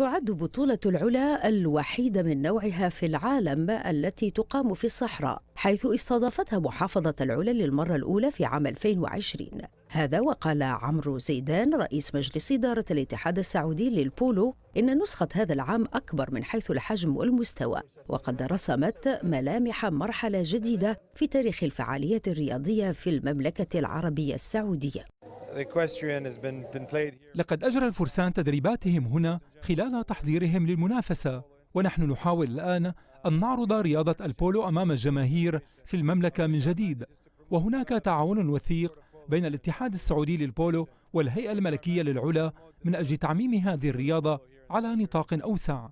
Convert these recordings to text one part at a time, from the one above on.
تعد بطولة العلا الوحيدة من نوعها في العالم التي تقام في الصحراء حيث استضافتها محافظة العلا للمرة الأولى في عام 2020 هذا وقال عمرو زيدان رئيس مجلس إدارة الاتحاد السعودي للبولو إن نسخة هذا العام أكبر من حيث الحجم والمستوى وقد رسمت ملامح مرحلة جديدة في تاريخ الفعاليات الرياضية في المملكة العربية السعودية لقد أجرى الفرسان تدريباتهم هنا خلال تحضيرهم للمنافسة ونحن نحاول الآن أن نعرض رياضة البولو أمام الجماهير في المملكة من جديد وهناك تعاون وثيق بين الاتحاد السعودي للبولو والهيئة الملكية للعلا من أجل تعميم هذه الرياضة على نطاق أوسع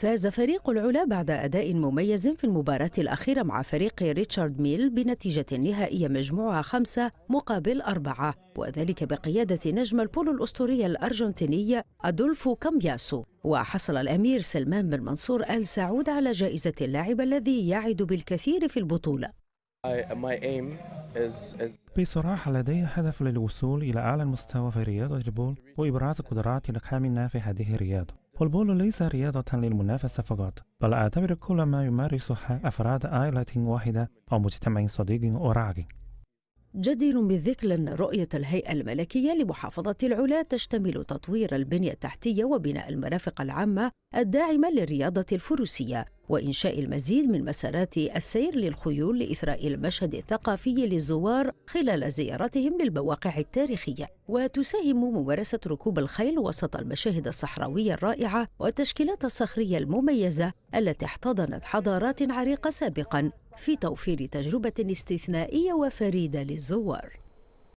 فاز فريق العلا بعد أداء مميز في المباراة الأخيرة مع فريق ريتشارد ميل بنتيجة نهائية مجموعة خمسة مقابل أربعة وذلك بقيادة نجم البولو الأسطورية الأرجنتيني أدولفو كامبياسو وحصل الأمير سلمان بن منصور آل سعود على جائزة اللاعب الذي يعد بالكثير في البطولة بصراحة لدي هدف للوصول إلى أعلى المستوى في رياضة البول وإبراز قدراتي الكامنة في هذه الرياضة والبول ليس رياضة للمنافسة فقط بل أعتبر كل ما يمارسه أفراد عائلة واحدة أو مجتمع صديق أو راعي جدير بالذكر أن رؤية الهيئة الملكية لمحافظة العلا تشتمل تطوير البنية التحتية وبناء المرافق العامة الداعمة للرياضة الفروسية وإنشاء المزيد من مسارات السير للخيول لإثراء المشهد الثقافي للزوار خلال زيارتهم للمواقع التاريخية وتساهم ممارسة ركوب الخيل وسط المشاهد الصحراوية الرائعة والتشكيلات الصخرية المميزة التي احتضنت حضارات عريقة سابقاً في توفير تجربة استثنائية وفريدة للزوار